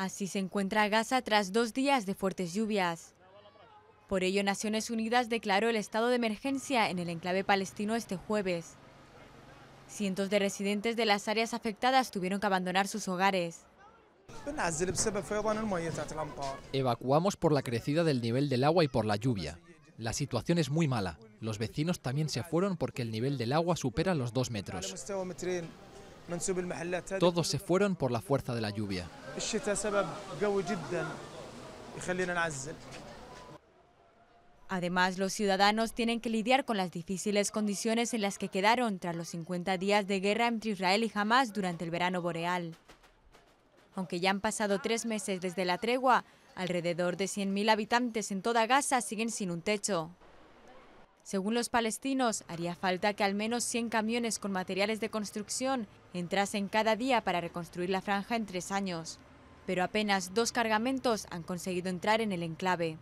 Así se encuentra Gaza tras dos días de fuertes lluvias. Por ello, Naciones Unidas declaró el estado de emergencia en el enclave palestino este jueves. Cientos de residentes de las áreas afectadas tuvieron que abandonar sus hogares. Evacuamos por la crecida del nivel del agua y por la lluvia. La situación es muy mala. Los vecinos también se fueron porque el nivel del agua supera los dos metros. Todos se fueron por la fuerza de la lluvia. Además, los ciudadanos tienen que lidiar con las difíciles condiciones en las que quedaron tras los 50 días de guerra entre Israel y Hamas durante el verano boreal. Aunque ya han pasado tres meses desde la tregua, alrededor de 100.000 habitantes en toda Gaza siguen sin un techo. Según los palestinos, haría falta que al menos 100 camiones con materiales de construcción entrasen cada día para reconstruir la franja en tres años, pero apenas dos cargamentos han conseguido entrar en el enclave.